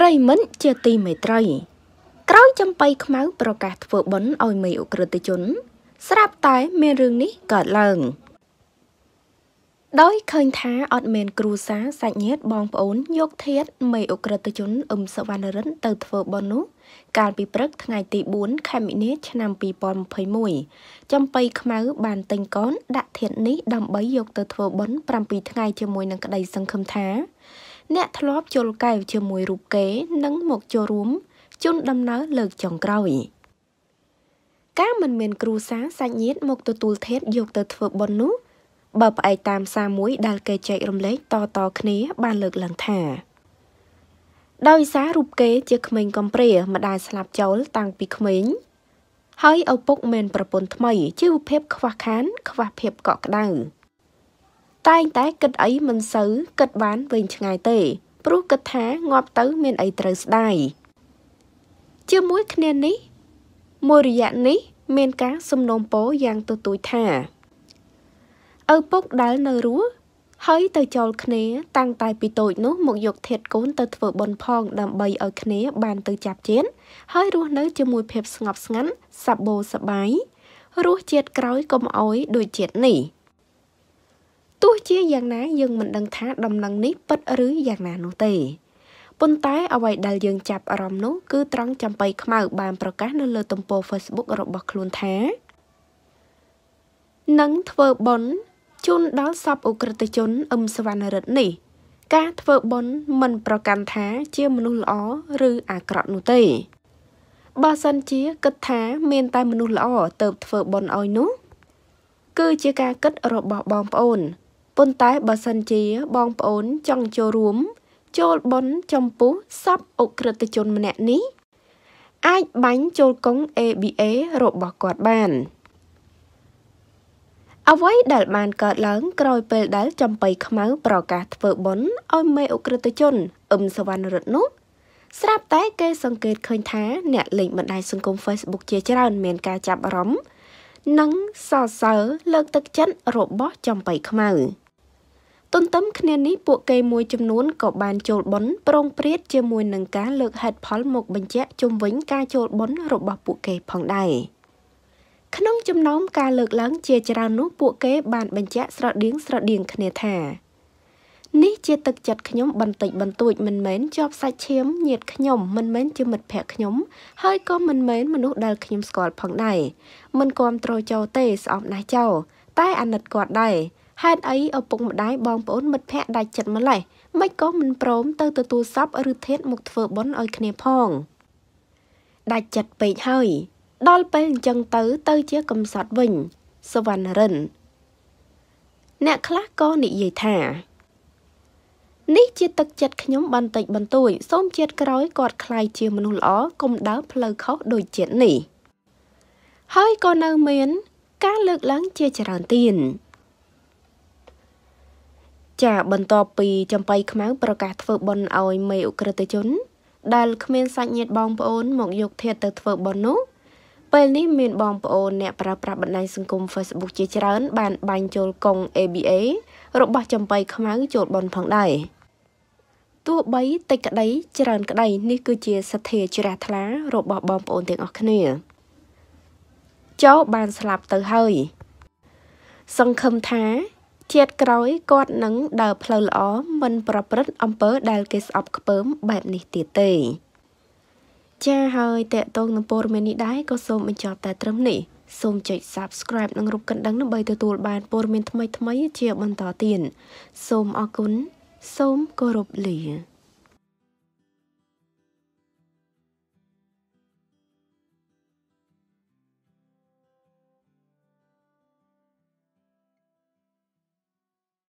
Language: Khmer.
ប្រិមិត្តជាទីមេត្រីក្រោយចំបៃខ្មៅប្រកាសធ្វើបន់ឲ្យមេអ ுக ្រិតជនស្រាប់តែមានរឿងនេះកើតឡើង ដោយឃើញថាអត់មានគ្រូសាសាច់ញាតិបងប្អូនយកធៀបមេអ ுக ្រិតជនអឹមសវណ្ណរិនទៅធ្វើបន់នោះកាលពីព្រឹកថ្ងៃទី4ខែមីនាឆ្នាំ2021ចំបៃខ្មៅបានទិញកូនដាក់ធៀបនេះដើម្បីយកទៅធ្វើបន់7ថ្ងៃជាមួយនឹងក្តីសង្ឃឹមថាអ្នកធ្លាប់យល់កែវជាមួយរូបគេនឹងមកចូលរួមជូនដំណើរលើកចុងក្រោយការមិនមានគ្រូសាសាច់ញាតិមកទទួលធេតយកទៅធ្វើបុណ្យនោះបើផ្អែកតាមសារមួយដែលគេចែករំលែកតតគ្នា បានលើកឡើងថា ដោយសាររូបគេជាក្មេងកំព្រាម្ដាយស្លាប់ចោលតាំងពីក្មេងហើយឪពុកមានប្រពន្ធថ្មីជីវភាពខ្វះខាន ខ្វះភាពកក់ក្ដៅតែងតែគិតអីមិនសូវគិតបានវែងឆ្ងាយទេ ព្រោះគិតថាងាប់ទៅមានអីត្រូវស្ដាយជាមួយគ្នានេះ មួយរយៈនេះ មានការសំណូមពរយ៉ាងទទូចថាឪពុកដែលនៅរស់ហើយទៅចូលគ្នា តាំងតែពីតូចនោះមកយកធាតកូនទៅធ្វើបុណ្យផងដើម្បីឲ្យគ្នាបានទៅចាប់ជាតិហើយរស់នៅជាមួយភាពស្ងប់ស្ងាត់សប្បោសប្បាយរសជាតិក្រោយកុំអោយដូចជាតិនេះទោះជាយ៉ាងណាយើងមិនដឹងថាដំណឹងនេះពិតឬយ៉ាងណានោះទេប៉ុន្តែ អ្វីដែលយើងចាប់អារម្មណ៍នោះគឺត្រង់ចំបៃខ្មៅបានប្រកាសនៅលើ ទំព័រ Facebook របស់ខ្លួនថានឹងធ្វើបុណ្យជូនដល់សពអ ுக ្រិតជនអឹមសវណ្ណរិទ្ធនេះ ការធ្វើបុណ្យមិនប្រកាន់ថាជាមនុស្សល្អឬអាក្រក់នោះទេបើសិនជាគិតថា មាន តែមនុស្សល្អទៅធ្វើបុណ្យឲ្យនោះ គឺជាការគិតរបស់បងប្អូនប៉ុន្តែបើសិនជា បងប្អូនចង់ចូលរួម ចូលបនចំពោះសពអ ுக ្រិតជនម្នាក់នេះ អាចបាញ់ចូលកង ABA របស់គាត់បានអ្វីដែលបានកើតឡើង ក្រោយពេលដែល ចំបៃខ្មៅ ប្រកាសធ្វើបន់ឲ្យមេអ ுக ្រិតជនអឹមសវណ្ណរតនោះស្រាប់តែគេសង្កេតឃើញថា អ្នកលេងបណ្ដាញសង្គម Facebook ជាច្រើនមានការចាប់អារម្មណ៍និងសរសើរលើកទឹកចិត្តរបស់ចំបៃខ្មៅ។ទន្ទឹមគ្នានេះពួកគេមួយចំនួនក៏បានចូលបន់ប្រងព្រាតជាមួយនឹងការលើកហេតុផលមក បញ្ជាក់ជំវិញ ការចូលបន់របស់ពួកគេផងដែរក្នុងចំណោមការលើកឡើងជាច្រើននោះពួកគេបានបញ្ជាក់ស្រដៀងស្រដៀងគ្នាថានេះជាទឹកចិត្តខ្ញុំបន្តិចបន្តួចមិនមែនជាប់សាច់ឈាមញាតខ្ញុំមិនមែនជាមិត្តភក្តិខ្ញុំ ហើយក៏មិនមែនមនុស្សដែលខ្ញុំស្គាល់ផងដែរមិនគ្រប់ត្រូលចោលទេស្អប់ណាស់ចោលតែអាណិតគាត់ដែរហេតុអីឪពុកម្ដាយបងប្អូនមិត្តភ័ក្តិដាច់ចិត្តម្ល៉េះមិនក៏មិនព្រម ទៅទទួលសពឬធាតមកធ្វើបុណ្យឲ្យគ្នាផងដាច់ចិត្តពេកហើយដល់ពេលអញ្ចឹងទៅទៅជាកំសត់វិញសវណ្ណរិនអ្នកខ្លះក៏និយាយថានេះជាទឹកចិត្តខ្ញុំបន្តិច បន្តួចសូមជាតិក្រោយគាត់ខ្លាយជាមនុស្សល្អកុំដើរផ្លូវខុសដូចជាតិនេះហើយក៏នៅមាន ការលើកឡើងជាច្រើនទៀតចាបន្ទាប់ពីចម្បៃខ្មៅប្រកាសធ្វើបន់ឲ្យមេអ ுக ្រិតជនដែលគ្មានសាច់ញាតិបងប្អូនមកយកធាតទៅធ្វើបន់នោះពេលនេះមានបងប្អូនអ្នកប្រើប្រាស់បណ្ដាញសង្គម Facebook ជាច្រើនបានបាញ់ចូលកង ABA របស់ចម្បៃខ្មៅចូលបន់ផងដែរទោះបីតិចក្តីច្រើនក្តីនេះគឺជាសទ្ធាជ្រះថ្លារបស់បងប្អូនទាំងអស់គ្នាចោបានស្លាប់ទៅហើយសង្ឃឹមថាជាតិក្រោយគាត់នឹងដើរផ្លូវល្អមិនប្រព្រឹត្តអំពើដែលគេស្អប់ខ្ពើមបែបនេះទៀតទេចា៎ហើយតេតងនឹងព័ត៌មាននេះដែរក៏សូមបញ្ចប់តែត្រឹមនេះសូមចុច Subscribe និងរូបកណ្ដឹងដើម្បីទទួលបានព័ត៌មានថ្មីៗជាបន្តទៀតសូមអរគុណសូមគោរពលា